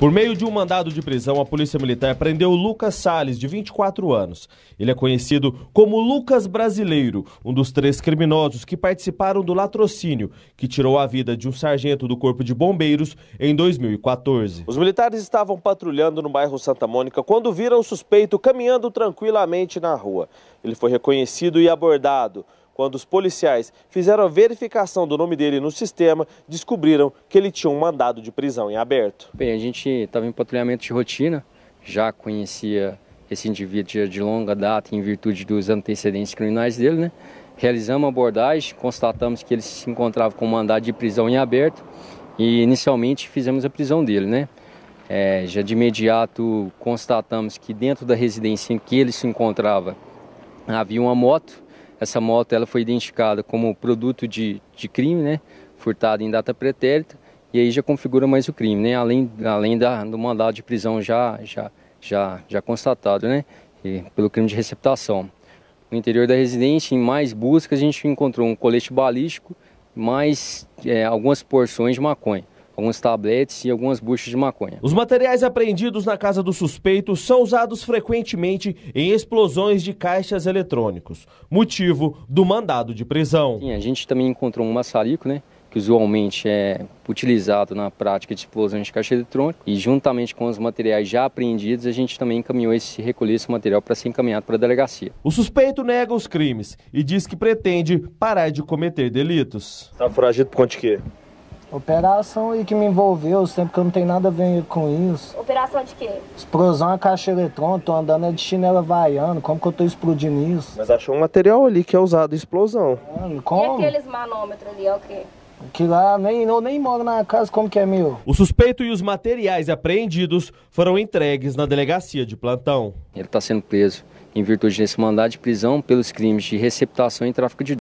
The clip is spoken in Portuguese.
Por meio de um mandado de prisão, a Polícia Militar prendeu Lucas Sales, de 24 anos. Ele é conhecido como Lucas Brasileiro, um dos três criminosos que participaram do latrocínio que tirou a vida de um sargento do Corpo de Bombeiros em 2014. Os militares estavam patrulhando no bairro Santa Mônica quando viram o suspeito caminhando tranquilamente na rua. Ele foi reconhecido e abordado. Quando os policiais fizeram a verificação do nome dele no sistema, descobriram que ele tinha um mandado de prisão em aberto. Bem, a gente estava em patrulhamento de rotina, já conhecia esse indivíduo de longa data em virtude dos antecedentes criminais dele, né? Realizamos abordagem, constatamos que ele se encontrava com mandado de prisão em aberto e inicialmente fizemos a prisão dele, né? É, já de imediato constatamos que dentro da residência em que ele se encontrava havia uma moto essa moto ela foi identificada como produto de, de crime, né? em data pretérita e aí já configura mais o crime, né? Além, além da, do mandado de prisão já, já, já, já constatado, né? E pelo crime de receptação. No interior da residência, em mais buscas, a gente encontrou um colete balístico, mais é, algumas porções de maconha alguns tabletes e algumas buchas de maconha. Os materiais apreendidos na casa do suspeito são usados frequentemente em explosões de caixas eletrônicos, motivo do mandado de prisão. Sim, a gente também encontrou um maçarico, né? que usualmente é utilizado na prática de explosões de caixa eletrônica e juntamente com os materiais já apreendidos, a gente também encaminhou esse recolher esse material para ser encaminhado para a delegacia. O suspeito nega os crimes e diz que pretende parar de cometer delitos. Está foragido por conta de quê? Operação e que me envolveu, sempre que eu não tenho nada a ver com isso. Operação de quê? Explosão a é caixa eletrônica, tô andando é de chinela vaiando. como que eu tô explodindo isso? Mas achou um material ali que é usado em explosão. Mano, como? E aqueles manômetros ali, é o quê? Que lá nem, eu nem moro na casa, como que é meu? O suspeito e os materiais apreendidos foram entregues na delegacia de plantão. Ele está sendo preso em virtude desse mandado de prisão pelos crimes de receptação e tráfico de